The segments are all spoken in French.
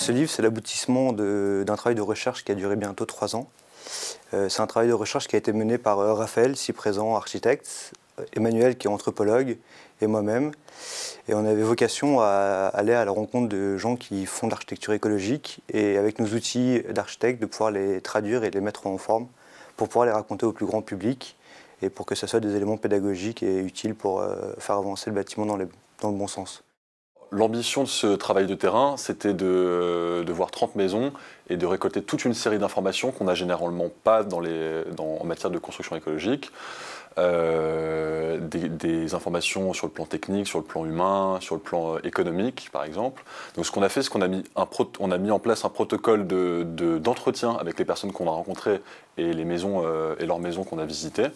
Ce livre, c'est l'aboutissement d'un travail de recherche qui a duré bientôt trois ans. Euh, c'est un travail de recherche qui a été mené par euh, Raphaël, si présent, architecte, euh, Emmanuel, qui est anthropologue, et moi-même. Et on avait vocation à aller à la rencontre de gens qui font de l'architecture écologique et avec nos outils d'architecte, de pouvoir les traduire et les mettre en forme pour pouvoir les raconter au plus grand public et pour que ce soit des éléments pédagogiques et utiles pour faire avancer le bâtiment dans le bon sens l'ambition de ce travail de terrain, c'était de, euh, voir 30 maisons et de récolter toute une série d'informations qu'on n'a généralement pas en matière de construction écologique. Euh, des, informations sur le plan technique, sur le plan humain, sur le plan euh, économique, par exemple. Donc, ce qu'on a fait, c'est qu'on a mis en place un protocole d'entretien avec les personnes qu'on a rencontrées et les maisons et leurs maisons qu'on a visitées.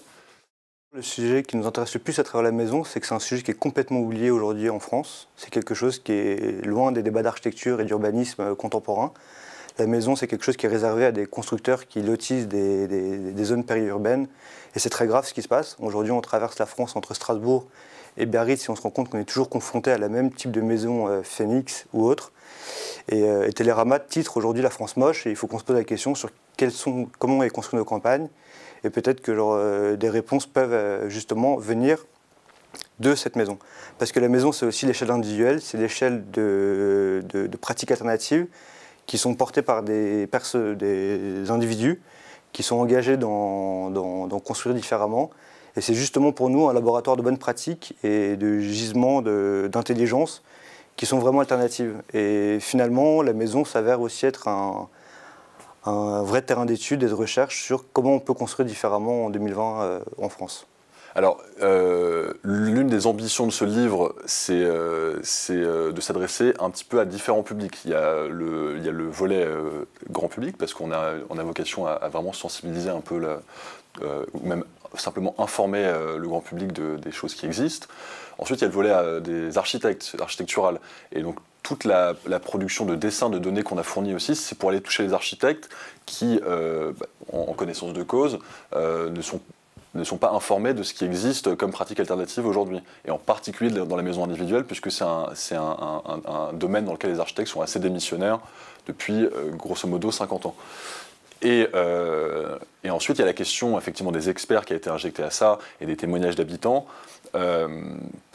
Le sujet qui nous intéresse le plus à travers la maison, c'est que c'est un sujet qui est complètement oublié aujourd'hui en France. C'est quelque chose qui est loin des débats d'architecture et d'urbanisme euh, contemporains. La maison, c'est quelque chose qui est réservé à des constructeurs qui lotisent des, zones périurbaines. Et c'est très grave ce qui se passe. Aujourd'hui, on traverse la France entre Strasbourg et Biarritz et on se rend compte qu'on est toujours confronté à la même type de maison euh, Phoenix ou autre. Et, euh, Télérama titre aujourd'hui La France moche et il faut qu'on se pose la question sur sont, comment est construite nos campagnes et peut-être que euh, des réponses peuvent euh, justement venir de cette maison. Parce que la maison, c'est aussi l'échelle individuelle, c'est l'échelle de, pratiques alternatives qui sont portées par des, des individus qui sont engagés dans, dans construire différemment. Et c'est justement pour nous un laboratoire de bonnes pratiques et de gisements d'intelligence qui sont vraiment alternatives. Et finalement, la maison s'avère aussi être un, un vrai terrain d'étude et de recherche sur comment on peut construire différemment en 2020 euh, en France. Alors, euh, l'une des ambitions de ce livre, c'est euh, de s'adresser un petit peu à différents publics. Il y a le, volet grand public, parce qu'on a, vocation à, vraiment sensibiliser un peu, même simplement informer euh, le grand public des choses qui existent. Ensuite, il y a le volet euh, des architectes, architectural. Et donc, toute la, production de dessins, de données qu'on a fournies aussi, c'est pour aller toucher les architectes qui, euh, en, connaissance de cause, ne sont pas informés de ce qui existe comme pratique alternative aujourd'hui, et en particulier dans la maison individuelle, puisque c'est un, domaine dans lequel les architectes sont assez démissionnaires depuis grosso modo 50 ans. Euh, et, ensuite, il y a la question effectivement des experts qui a été injectée à ça et des témoignages d'habitants euh,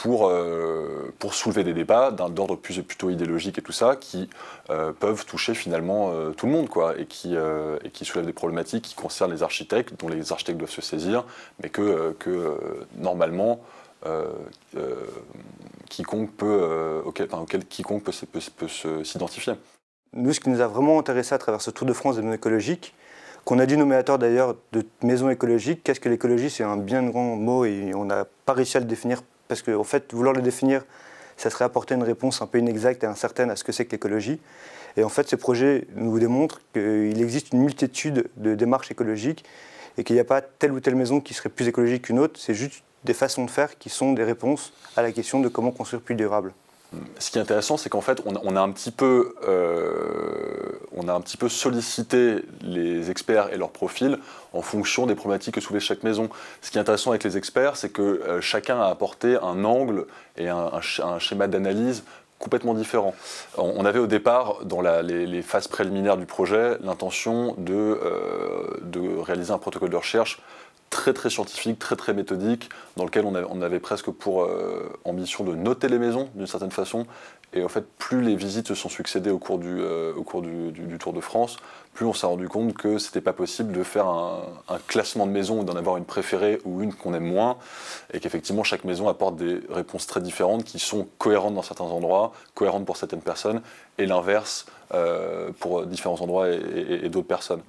euh, pour, soulever des débats d'ordre plutôt idéologique et tout ça qui peuvent toucher finalement tout le monde et, qui, soulèvent des problématiques qui concernent les architectes, dont les architectes doivent se saisir, mais que, que normalement, quiconque peut s'identifier. Nous, ce qui nous a vraiment intéressé à travers ce Tour de France des maisons écologiques, qu'on a dû nommer d'ailleurs de maison écologique, qu'est-ce que l'écologie C'est un bien grand mot et on n'a pas réussi à le définir parce qu'en en fait, vouloir le définir, ça serait apporter une réponse un peu inexacte et incertaine à ce que c'est que l'écologie. Et en fait, ce projet nous démontre qu'il existe une multitude de démarches écologiques et qu'il n'y a pas telle ou telle maison qui serait plus écologique qu'une autre, c'est juste des façons de faire qui sont des réponses à la question de comment construire plus durable ce qui est intéressant, c'est qu'en fait, on, a un petit peu, euh, on a un petit peu sollicité les experts et leurs profils en fonction des problématiques que soulevait chaque maison. Ce qui est intéressant avec les experts, c'est que euh, chacun a apporté un angle et un, schéma d'analyse complètement différent. On avait au départ, dans les, phases préliminaires du projet, l'intention de euh, réaliser un protocole de recherche très très scientifique, très très méthodique, dans lequel on, avait presque pour euh, ambition de noter les maisons d'une certaine façon. Et en fait, plus les visites se sont succédées au cours du, euh, au cours du, Tour de France, plus on s'est rendu compte que n'était pas possible de faire un, classement de maisons ou d'en avoir une préférée ou une qu'on aime moins, et qu'effectivement chaque maison apporte des réponses très différentes qui sont cohérentes dans certains endroits, cohérentes pour certaines personnes, et l'inverse euh, pour différents endroits et d'autres personnes.